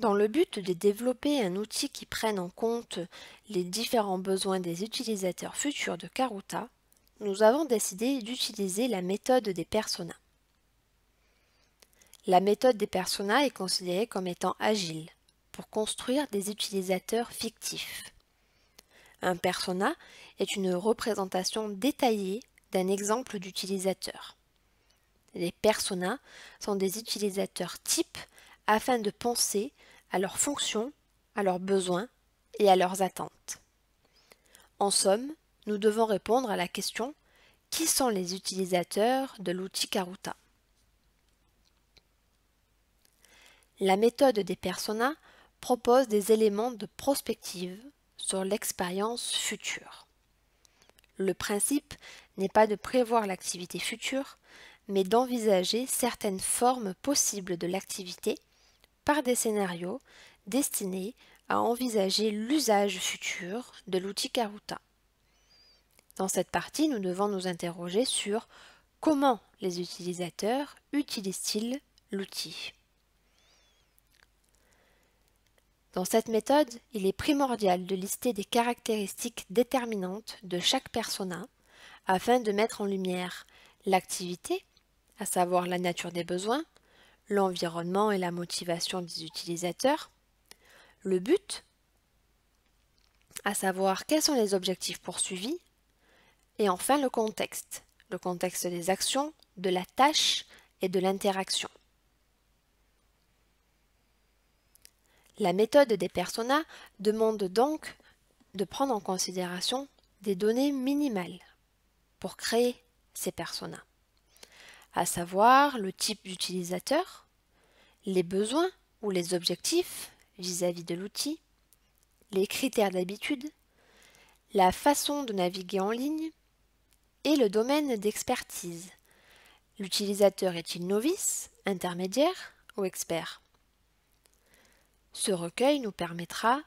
Dans le but de développer un outil qui prenne en compte les différents besoins des utilisateurs futurs de Karuta, nous avons décidé d'utiliser la méthode des personas. La méthode des personas est considérée comme étant agile pour construire des utilisateurs fictifs. Un persona est une représentation détaillée d'un exemple d'utilisateur. Les personas sont des utilisateurs types afin de penser à leurs fonctions, à leurs besoins et à leurs attentes. En somme, nous devons répondre à la question qui sont les utilisateurs de l'outil Karuta La méthode des personas propose des éléments de prospective sur l'expérience future. Le principe n'est pas de prévoir l'activité future, mais d'envisager certaines formes possibles de l'activité par des scénarios destinés à envisager l'usage futur de l'outil Karuta. Dans cette partie, nous devons nous interroger sur comment les utilisateurs utilisent-ils l'outil. Dans cette méthode, il est primordial de lister des caractéristiques déterminantes de chaque persona afin de mettre en lumière l'activité, à savoir la nature des besoins, l'environnement et la motivation des utilisateurs, le but, à savoir quels sont les objectifs poursuivis, et enfin le contexte, le contexte des actions, de la tâche et de l'interaction. La méthode des personas demande donc de prendre en considération des données minimales pour créer ces personas à savoir le type d'utilisateur, les besoins ou les objectifs vis-à-vis de l'outil, les critères d'habitude, la façon de naviguer en ligne et le domaine d'expertise. L'utilisateur est-il novice, intermédiaire ou expert Ce recueil nous permettra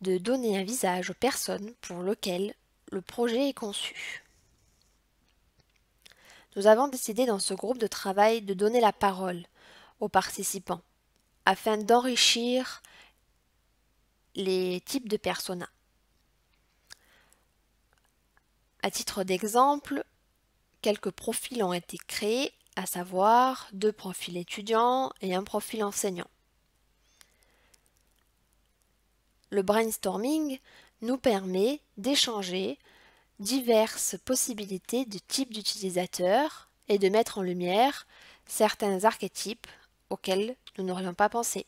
de donner un visage aux personnes pour lesquelles le projet est conçu nous avons décidé dans ce groupe de travail de donner la parole aux participants afin d'enrichir les types de personas. À titre d'exemple, quelques profils ont été créés, à savoir deux profils étudiants et un profil enseignant. Le brainstorming nous permet d'échanger diverses possibilités de types d'utilisateurs et de mettre en lumière certains archétypes auxquels nous n'aurions pas pensé.